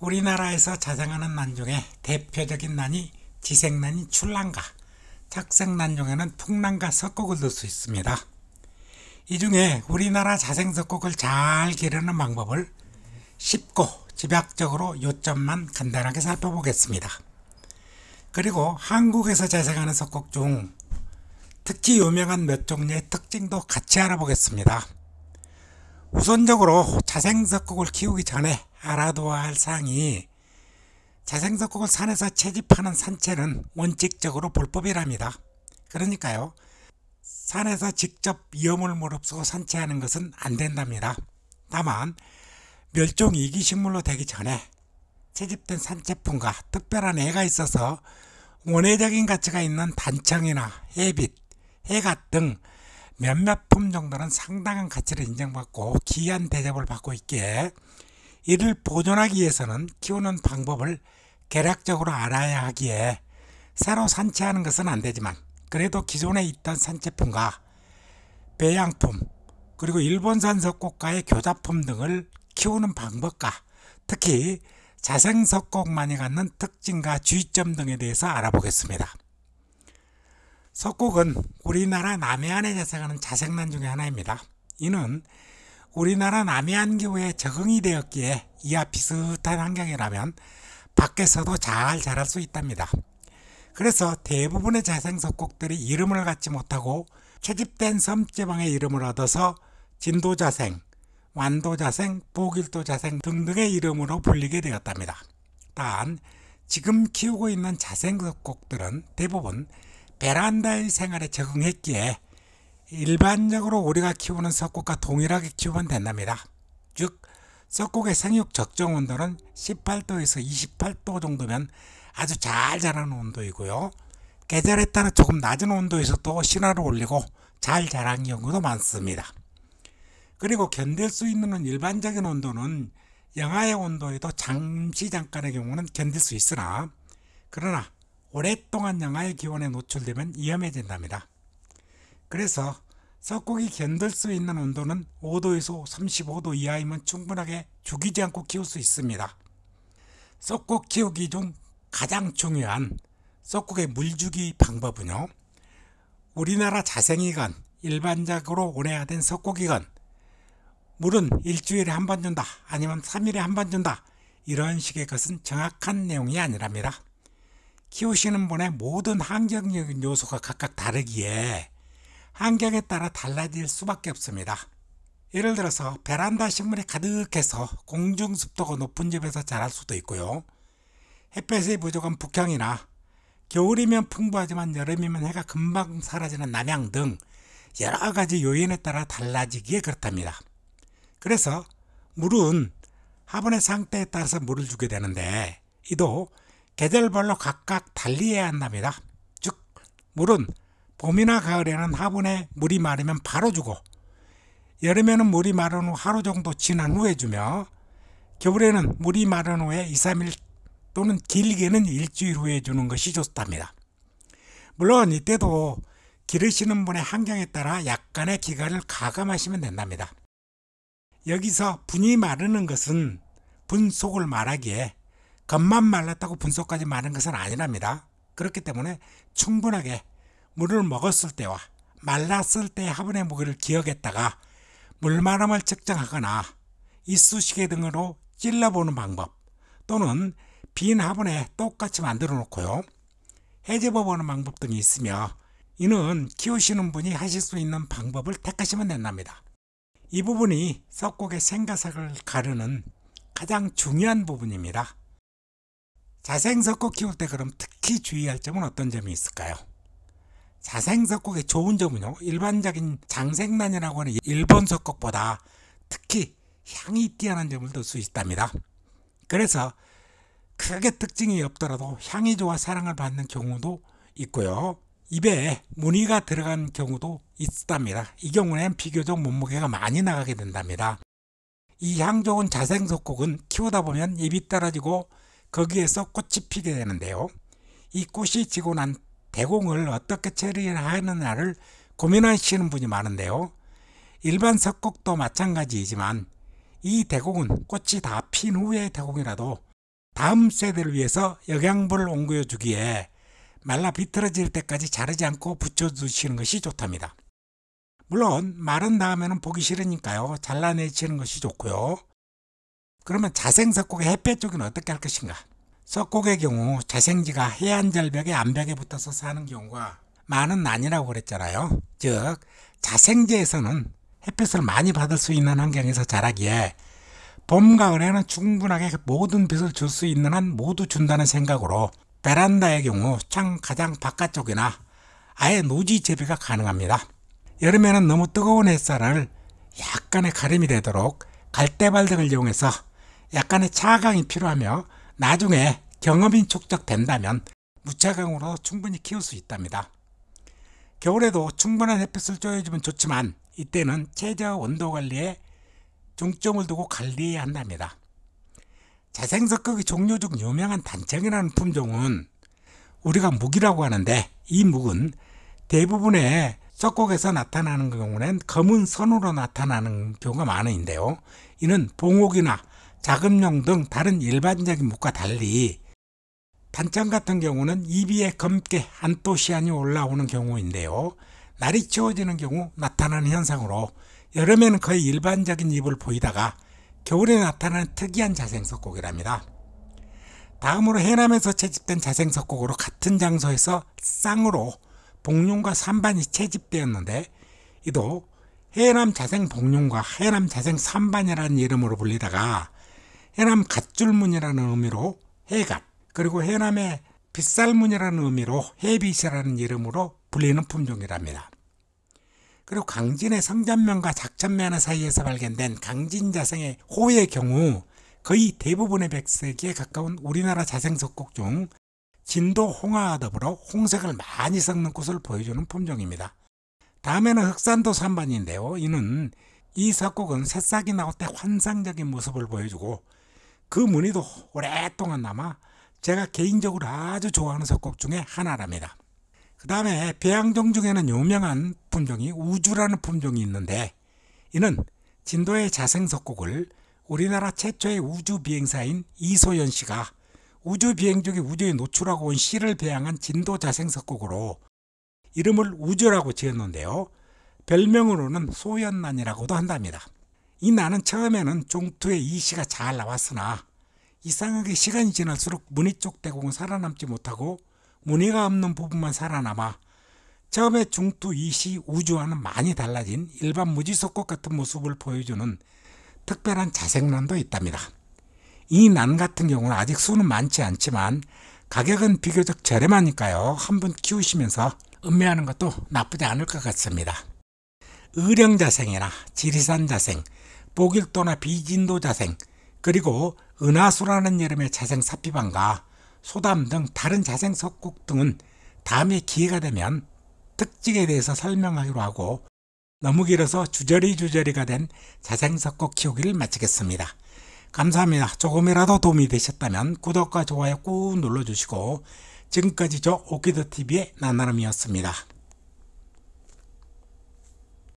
우리나라에서 자생하는 난 중에 대표적인 난이 지생난이 출난가, 작생난 중에는 풍난가 석곡을 넣을 수 있습니다. 이 중에 우리나라 자생석곡을 잘 기르는 방법을 쉽고 집약적으로 요점만 간단하게 살펴보겠습니다. 그리고 한국에서 자생하는 석곡 중 특히 유명한 몇 종류의 특징도 같이 알아보겠습니다. 우선적으로 자생석곡을 키우기 전에 알아둬야 할 사항이 자생석곡을 산에서 채집하는 산채는 원칙적으로 불법이랍니다. 그러니까요. 산에서 직접 위험을 무릅쓰고 산채하는 것은 안 된답니다. 다만 멸종 이기식물로 되기 전에 채집된 산채품과 특별한 해가 있어서 원예적인 가치가 있는 단청이나 해빛, 해갓 등 몇몇 품 정도는 상당한 가치를 인정받고 기이한 대접을 받고 있기에 이를 보존하기 위해서는 키우는 방법을 계략적으로 알아야 하기에 새로 산채하는 것은 안 되지만 그래도 기존에 있던 산채품과 배양품 그리고 일본산 석곡과의 교자품 등을 키우는 방법과 특히 자생 석곡만이 갖는 특징과 주의점 등에 대해서 알아보겠습니다. 석곡은 우리나라 남해안에 자생하는 자생란 중의 하나입니다. 이는 우리나라 남해 안개에 적응이 되었기에 이와 비슷한 환경이라면 밖에서도 잘 자랄 수 있답니다. 그래서 대부분의 자생석곡들이 이름을 갖지 못하고 채집된 섬지방의 이름을 얻어서 진도자생, 완도자생, 보길도자생 등등의 이름으로 불리게 되었답니다. 단 지금 키우고 있는 자생석곡들은 대부분 베란다의 생활에 적응했기에 일반적으로 우리가 키우는 석곡과 동일하게 키우면 된답니다. 즉 석곡의 생육 적정 온도는 18도에서 28도 정도면 아주 잘 자라는 온도이고요. 계절에 따라 조금 낮은 온도에서 도 신화를 올리고 잘 자란 경우도 많습니다. 그리고 견딜 수 있는 일반적인 온도는 영하의 온도에도 잠시 잠깐의 경우는 견딜 수 있으나 그러나 오랫동안 영하의 기온에 노출되면 위험해진답니다. 그래서 석고기 견딜 수 있는 온도는 5도에서 35도 이하이면 충분하게 죽이지 않고 키울 수 있습니다. 석고 키우기 중 가장 중요한 석고기 물주기 방법은요. 우리나라 자생이건 일반적으로 온해화된 석고기건 물은 일주일에 한 번 준다 아니면 3일에 한 번 준다 이런 식의 것은 정확한 내용이 아니랍니다. 키우시는 분의 모든 환경적인 요소가 각각 다르기에 환경에 따라 달라질 수밖에 없습니다. 예를 들어서 베란다 식물이 가득해서 공중습도가 높은 집에서 자랄 수도 있고요. 햇볕이 부족한 북향이나 겨울이면 풍부하지만 여름이면 해가 금방 사라지는 남향 등 여러 가지 요인에 따라 달라지기에 그렇답니다. 그래서 물은 화분의 상태에 따라서 물을 주게 되는데 이도 계절별로 각각 달리해야 한답니다. 즉 물은 봄이나 가을에는 화분에 물이 마르면 바로 주고 여름에는 물이 마른 후 하루 정도 지난 후에 주며 겨울에는 물이 마른 후에 2, 3일 또는 길게는 일주일 후에 주는 것이 좋답니다. 물론 이때도 기르시는 분의 환경에 따라 약간의 기간을 가감하시면 된답니다. 여기서 분이 마르는 것은 분속을 말하기에 겉만 말랐다고 분속까지 마른 것은 아니랍니다. 그렇기 때문에 충분하게 물을 먹었을 때와 말랐을 때 화분의 무게를 기억했다가 물마름을 측정하거나 이쑤시개 등으로 찔러보는 방법 또는 빈 화분에 똑같이 만들어 놓고요. 해제법보는 방법 등이 있으며 이는 키우시는 분이 하실 수 있는 방법을 택하시면 된답니다. 이 부분이 석곡의 생가삭을 가르는 가장 중요한 부분입니다. 자생석곡 키울 때 그럼 특히 주의할 점은 어떤 점이 있을까요? 자생석곡의 좋은 점은요. 일반적인 장생란이라고 하는 일본 석곡보다 특히 향이 뛰어난 점을 들 수 있답니다. 그래서 크게 특징이 없더라도 향이 좋아 사랑을 받는 경우도 있고요. 입에 무늬가 들어간 경우도 있답니다. 이 경우에는 비교적 몸무게가 많이 나가게 된답니다. 이 향 좋은 자생석곡은 키우다 보면 입이 떨어지고 거기에서 꽃이 피게 되는데요. 이 꽃이 지고 난 대공을 어떻게 처리하느냐를 고민하시는 분이 많은데요. 일반 석곡도 마찬가지이지만 이 대공은 꽃이 다 핀 후의 대공이라도 다음 세대를 위해서 영양분을 옮겨 주기에 말라 비틀어질 때까지 자르지 않고 붙여두시는 것이 좋답니다. 물론 마른 다음에는 보기 싫으니까요. 잘라내시는 것이 좋고요. 그러면 자생석곡의 햇볕 쪽은 어떻게 할 것인가? 석곡의 경우 재생지가 해안절벽의 암벽에 붙어서 사는 경우가 많은 난이라고 그랬잖아요. 즉 자생지에서는 햇볕을 많이 받을 수 있는 환경에서 자라기에 봄, 가을에는 충분하게 모든 빛을 줄 수 있는 한 모두 준다는 생각으로 베란다의 경우 창 가장 바깥쪽이나 아예 노지 재배가 가능합니다. 여름에는 너무 뜨거운 햇살을 약간의 가림이 되도록 갈대발 등을 이용해서 약간의 차광이 필요하며 나중에 경험이 축적된다면 무차강으로 충분히 키울 수 있답니다. 겨울에도 충분한 햇빛을 쪼여주면 좋지만 이때는 체제와 온도 관리에 중점을 두고 관리해야 한답니다. 자생석극이 종류 중 유명한 단청이라는 품종은 우리가 묵이라고 하는데 이 묵은 대부분의 석곡에서 나타나는 경우는 검은 선으로 나타나는 경우가 많은데요. 이는 봉옥이나 자금용 등 다른 일반적인 묵과 달리 단점 같은 경우는 이비에 검게 안토시안이 올라오는 경우인데요. 날이 추워지는 경우 나타나는 현상으로 여름에는 거의 일반적인 입을 보이다가 겨울에 나타나는 특이한 자생석곡이랍니다. 다음으로 해남에서 채집된 자생석곡으로 같은 장소에서 쌍으로 복룡과 삼반이 채집되었는데 이도 해남 자생 복룡과 해남 자생 삼반이라는 이름으로 불리다가 해남 갓줄문이라는 의미로 해갓 그리고 해남의 빗살문이라는 의미로 해빗이라는 이름으로 불리는 품종이랍니다. 그리고 강진의 성전면과 작천면 의 사이에서 발견된 강진자생의 호의 경우 거의 대부분의 백색에 가까운 우리나라 자생석곡 중 진도 홍화와 더불어 홍색을 많이 섞는 곳을 보여주는 품종입니다. 다음에는 흑산도 산반인데요. 이는 이 석곡은 새싹이 나올 때 환상적인 모습을 보여주고 그 무늬도 오랫동안 남아 제가 개인적으로 아주 좋아하는 석곡 중에 하나랍니다. 그 다음에 배양종 중에는 유명한 품종이 우주라는 품종이 있는데 이는 진도의 자생석곡을 우리나라 최초의 우주 비행사인 이소연 씨가 우주 비행 중에 우주에 노출하고 온 씨를 배양한 진도 자생석곡으로 이름을 우주라고 지었는데요. 별명으로는 소연난이라고도 한답니다. 이 나는 처음에는 종투의 이시가 잘 나왔으나 이상하게 시간이 지날수록 무늬 쪽 대공은 살아남지 못하고 무늬가 없는 부분만 살아남아 처음에 중투 이시 우주와는 많이 달라진 일반 무지속꽃 같은 모습을 보여주는 특별한 자색난도 있답니다. 이 난 같은 경우는 아직 수는 많지 않지만 가격은 비교적 저렴하니까요. 한번 키우시면서 음미하는 것도 나쁘지 않을 것 같습니다. 의령자생이나 지리산자생, 보길도나 비진도 자생, 그리고 은하수라는 이름의 자생 사피방과 소담 등 다른 자생 석곡 등은 다음에 기회가 되면 특징에 대해서 설명하기로 하고 너무 길어서 주저리 주저리가 된 자생 석곡 키우기를 마치겠습니다. 감사합니다. 조금이라도 도움이 되셨다면 구독과 좋아요 꾹 눌러주시고 지금까지 저 오키드TV의 나나름이었습니다